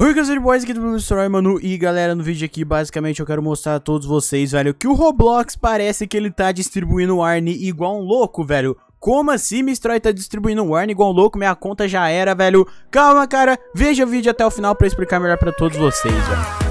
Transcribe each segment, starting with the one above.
Oi, de Boys, aqui do Blue Story, Manu, e galera, no vídeo aqui, basicamente, eu quero mostrar a todos vocês, velho, que o Roblox parece que ele tá distribuindo Arne igual um louco, velho. Como assim Mistrói tá distribuindo um warning igual um louco? Minha conta já era, velho. Calma, cara. Veja o vídeo até o final pra explicar melhor pra todos vocês, velho.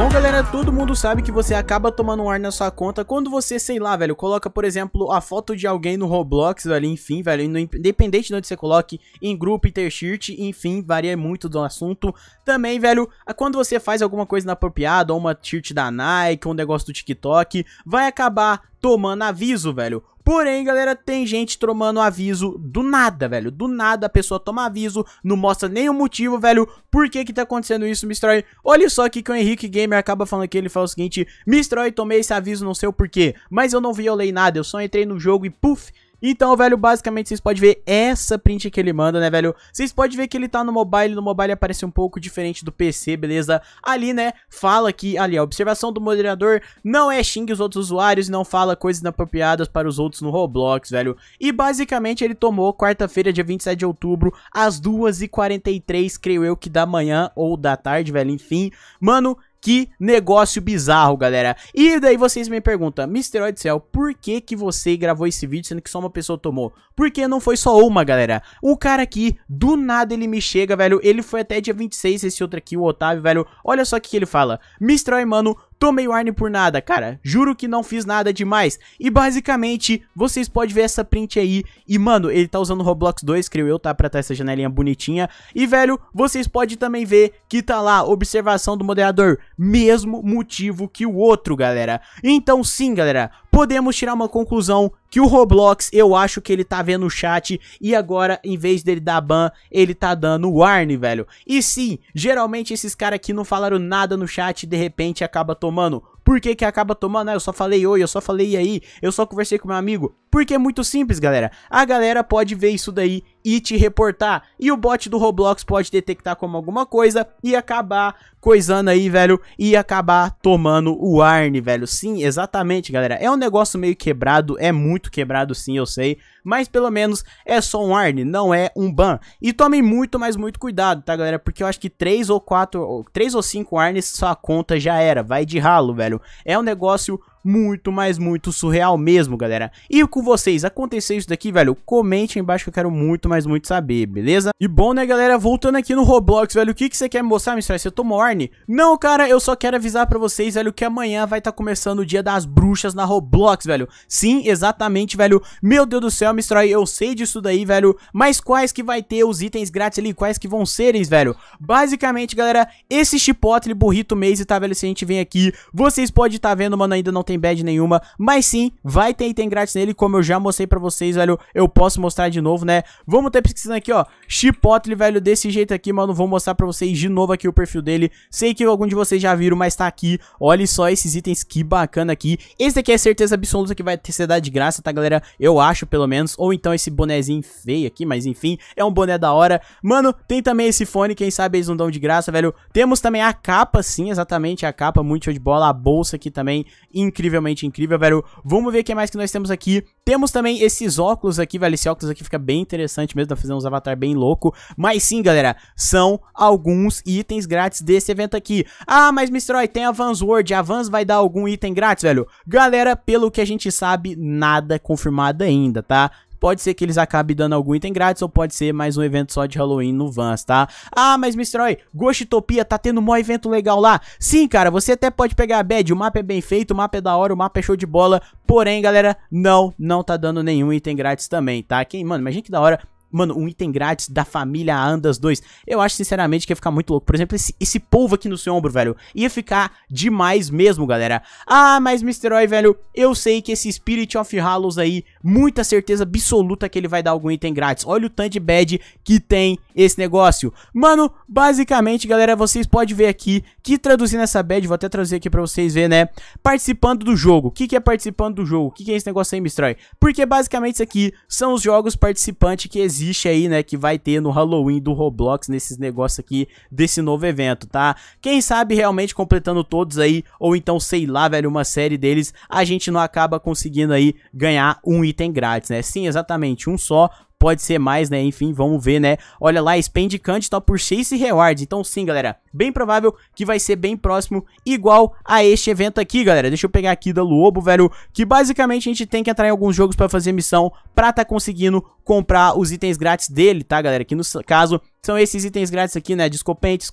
Bom, galera, todo mundo sabe que você acaba tomando um ar na sua conta quando você, sei lá, velho, coloca, por exemplo, a foto de alguém no Roblox, velho, enfim, velho, independente de onde você coloque, em grupo, intershirt, enfim, varia muito do assunto. Também, velho, quando você faz alguma coisa inapropriada, ou uma shirt da Nike, ou um negócio do TikTok, vai acabar tomando aviso, velho. Porém, galera, tem gente tomando aviso do nada, velho. Do nada a pessoa toma aviso, não mostra nenhum motivo, velho. Por que que tá acontecendo isso, Mistroy? Olha só aqui que o Henrique Gamer acaba falando aqui, ele fala o seguinte: Mistroy, tomei esse aviso, não sei o porquê, mas eu não violei nada, eu só entrei no jogo e puf então, velho, basicamente vocês podem ver essa print que ele manda, né, velho? Vocês podem ver que ele tá no mobile, no mobile aparece um pouco diferente do PC, beleza? Ali, né, fala que, ali, a observação do moderador não é xingue os outros usuários e não fala coisas inapropriadas para os outros no Roblox, velho. E basicamente ele tomou quarta-feira, dia 27 de outubro, às 2h43, creio eu que da manhã ou da tarde, velho, enfim. Mano, que negócio bizarro, galera. E daí vocês me perguntam, Mr. Odissel, por que que você gravou esse vídeo sendo que só uma pessoa tomou? Porque não foi só uma, galera. O cara aqui, do nada ele me chega, velho. Ele foi até dia 26, esse outro aqui, o Otávio, velho. Olha só o que, que ele fala. Mr. Oi, mano, Tomei Warne por nada, cara. Juro que não fiz nada demais. E basicamente, vocês podem ver essa print aí. E, mano, ele tá usando Roblox 2, creio eu, tá? Pra ter essa janelinha bonitinha. E, velho, vocês podem também ver que tá lá, observação do moderador. Mesmo motivo que o outro, galera. Então, sim, galera podemos tirar uma conclusão que o Roblox, eu acho que ele tá vendo o chat e agora, em vez dele dar ban, ele tá dando warn, velho. E sim, geralmente esses caras aqui não falaram nada no chat e de repente acaba tomando por que que acaba tomando? Ah, eu só falei oi, eu só falei e aí, eu só conversei com meu amigo. Porque é muito simples, galera. A galera pode ver isso daí e te reportar. E o bot do Roblox pode detectar como alguma coisa e acabar coisando aí, velho, e acabar tomando o Arne, velho. Sim, exatamente, galera. É um negócio meio quebrado, é muito quebrado sim, eu sei mas pelo menos é só um arne, não é um BAN. E tomem muito, mas muito cuidado, tá galera? Porque eu acho que 3 ou 4, 3 ou 5 ARNs sua conta já era, vai de ralo, velho. É um negócio muito, mas muito surreal mesmo, galera. E com vocês, aconteceu isso daqui, velho? Comente aí embaixo que eu quero muito, mas muito saber, beleza? E bom, né, galera? Voltando aqui no Roblox, velho, o que, que você quer me mostrar, Mr. você eu tô morne? Não, cara, eu só quero avisar pra vocês, velho, que amanhã vai estar tá começando o Dia das Bruxas na Roblox, velho. Sim, exatamente, velho. Meu Deus do céu, Mr. Eu sei disso daí, velho, mas quais que vai ter os itens grátis ali? Quais que vão ser, eles, velho? Basicamente, galera, esse chipotle burrito Maze, tá, velho? Se a gente vem aqui, vocês podem estar tá vendo, mano, ainda não tem badge nenhuma, mas sim, vai ter item grátis nele, como eu já mostrei pra vocês, velho, eu posso mostrar de novo, né? Vamos ter pesquisando aqui, ó, Chipotle, velho, desse jeito aqui, mano, vou mostrar pra vocês de novo aqui o perfil dele, sei que algum de vocês já viram, mas tá aqui, olha só esses itens, que bacana aqui, esse aqui é certeza absoluta que vai ter dado de graça, tá, galera? Eu acho, pelo menos, ou então esse bonezinho feio aqui, mas enfim, é um boné da hora, mano, tem também esse fone, quem sabe eles não dão de graça, velho, temos também a capa, sim, exatamente, a capa, muito show de bola, a bolsa aqui também, incrível, incrivelmente incrível, velho. Vamos ver o que mais que nós temos aqui. Temos também esses óculos aqui, velho. Esse óculos aqui fica bem interessante mesmo, dá pra fazer uns avatar bem louco. Mas sim, galera, são alguns itens grátis desse evento aqui. Ah, mas Mistroy, tem a Vans World. A Vans vai dar algum item grátis, velho? Galera, pelo que a gente sabe, nada confirmado ainda, tá? Pode ser que eles acabem dando algum item grátis ou pode ser mais um evento só de Halloween no Vans, tá? Ah, mas Mistroy, Ghostopia tá tendo um maior evento legal lá. Sim, cara, você até pode pegar a bad, o mapa é bem feito, o mapa é da hora, o mapa é show de bola. Porém, galera, não, não tá dando nenhum item grátis também, tá? Quem, mano, imagina que da hora Mano, um item grátis da família Andas 2. Eu acho, sinceramente, que ia ficar muito louco. Por exemplo, esse, esse polvo aqui no seu ombro, velho. Ia ficar demais mesmo, galera. Ah, mas, Mr. Oi, velho, eu sei que esse Spirit of Hallows aí muita certeza absoluta que ele vai dar algum item grátis. Olha o tanto de bad que tem esse negócio. Mano, basicamente, galera, vocês podem ver aqui que traduzindo essa bad, vou até trazer aqui pra vocês verem, né? Participando do jogo. O que, que é participando do jogo? O que, que é esse negócio aí, Mistral? Porque basicamente isso aqui são os jogos participantes que existe aí, né? Que vai ter no Halloween do Roblox, nesses negócios aqui desse novo evento, tá? Quem sabe realmente completando todos aí, ou então, sei lá, velho, uma série deles, a gente não acaba conseguindo aí ganhar um item item grátis, né? Sim, exatamente, um só, pode ser mais, né? Enfim, vamos ver, né? Olha lá, Candy tá por Chase Rewards. Então sim, galera, bem provável que vai ser bem próximo, igual a este evento aqui, galera. Deixa eu pegar aqui da Lobo, velho, que basicamente a gente tem que entrar em alguns jogos pra fazer missão pra tá conseguindo comprar os itens grátis dele, tá, galera? Que no caso são esses itens grátis aqui, né? Disco Paint,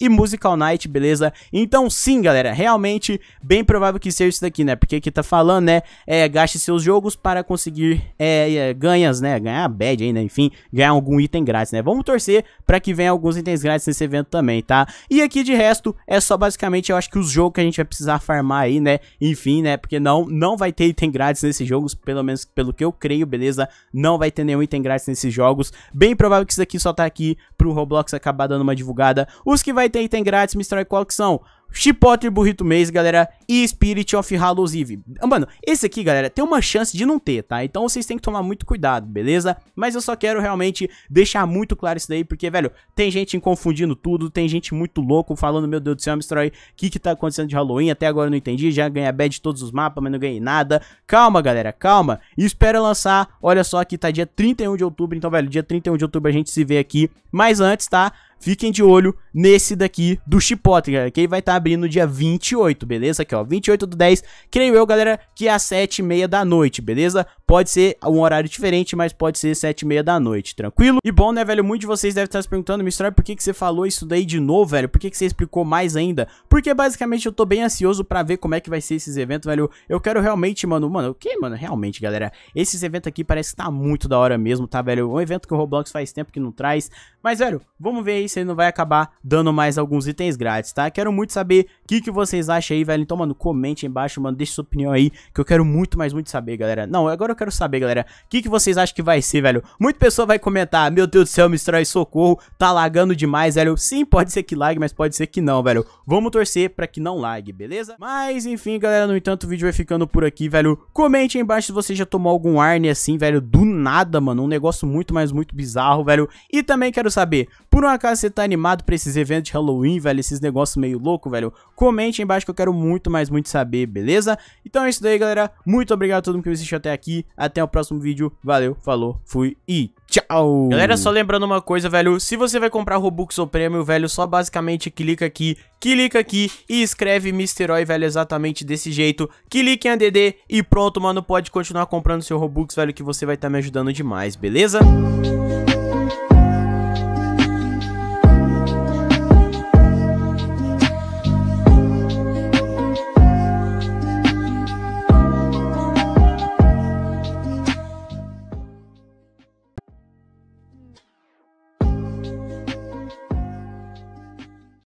e Musical Night, beleza? Então sim, galera, realmente bem provável que seja isso daqui, né? Porque aqui tá falando, né? É, gaste seus jogos para conseguir é, é ganhas, né? Ganhar bad aí, né? Enfim, ganhar algum item grátis, né? Vamos torcer para que venha alguns itens grátis nesse evento também, tá? E aqui de resto, é só basicamente, eu acho que os jogos que a gente vai precisar farmar aí, né? Enfim, né? Porque não, não vai ter item grátis nesses jogos, pelo menos pelo que eu creio, beleza? Não vai ter nenhum item grátis nesses jogos. Bem provável que isso daqui só tá aqui pro Roblox acabar dando uma divulgada. Os que vai ter item grátis, Mr. qual que são. Chipotle Burrito Maze, galera, e Spirit of Hallows Eve. Ah, mano, esse aqui, galera, tem uma chance de não ter, tá? Então vocês têm que tomar muito cuidado, beleza? Mas eu só quero realmente deixar muito claro isso daí, porque, velho, tem gente confundindo tudo, tem gente muito louco falando, meu Deus do céu, Amstrói, o que que tá acontecendo de Halloween? Até agora eu não entendi, já ganhei a bad de todos os mapas, mas não ganhei nada. Calma, galera, calma. E lançar, olha só que tá dia 31 de outubro, então, velho, dia 31 de outubro a gente se vê aqui. Mas antes, tá? fiquem de olho nesse daqui do Chipotle, galera, que ele vai estar tá abrindo dia 28, beleza? Aqui, ó, 28 do 10, creio eu, galera, que é às 7h30 da noite, beleza? Pode ser um horário diferente, mas pode ser 7h30 da noite, tranquilo? E bom, né, velho, muitos de vocês devem estar se perguntando, Mistral, por que, que você falou isso daí de novo, velho? Por que, que você explicou mais ainda? Porque, basicamente, eu tô bem ansioso pra ver como é que vai ser esses eventos, velho. Eu quero realmente, mano, mano, o que, mano? Realmente, galera, esses eventos aqui parece que tá muito da hora mesmo, tá, velho? Um evento que o Roblox faz tempo que não traz, mas, velho, vamos ver aí se ele não vai acabar dando mais alguns itens grátis, tá? Quero muito saber o que, que vocês acham aí, velho. Então, mano, comente aí embaixo, mano, deixa sua opinião aí, que eu quero muito, mas muito saber, galera. Não, agora eu quero saber, galera, o que, que vocês acham que vai ser, velho? Muita pessoa vai comentar, meu Deus do céu, me estrói, socorro, tá lagando demais, velho. Sim, pode ser que lague, mas pode ser que não, velho. Vamos torcer pra que não lague, beleza? Mas, enfim, galera, no entanto, o vídeo vai ficando por aqui, velho. Comente aí embaixo se você já tomou algum Arne assim, velho, do nada, mano. Um negócio muito, mas muito bizarro, velho. E também quero saber, por um acaso você tá animado pra esses eventos de Halloween, velho, esses negócios meio louco, velho, comente aí embaixo que eu quero muito, mais muito saber, beleza? Então é isso daí, galera. Muito obrigado a todo mundo que me assistiu até aqui. Até o próximo vídeo. Valeu, falou, fui e tchau! Galera, só lembrando uma coisa, velho, se você vai comprar Robux ou Prêmio, velho, só basicamente clica aqui, clica aqui e escreve Misteroy, velho, exatamente desse jeito. Clique em ADD e pronto, mano, pode continuar comprando seu Robux, velho, que você vai estar tá me ajudando demais, beleza?